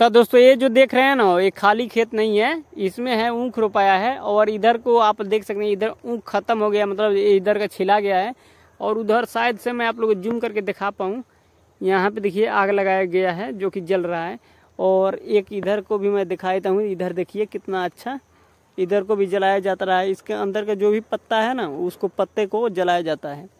तो दोस्तों ये जो देख रहे हैं ना ये खाली खेत नहीं है इसमें है ऊख रोपाया है और इधर को आप देख सकते हैं इधर ऊख खत्म हो गया मतलब इधर का छिला गया है और उधर शायद से मैं आप लोग को जूम करके दिखा पाऊँ यहाँ पे देखिए आग लगाया गया है जो कि जल रहा है और एक इधर को भी मैं दिखा देता हूँ इधर देखिए कितना अच्छा इधर को भी जलाया जाता रहा है इसके अंदर का जो भी पत्ता है ना उसको पत्ते को जलाया जाता है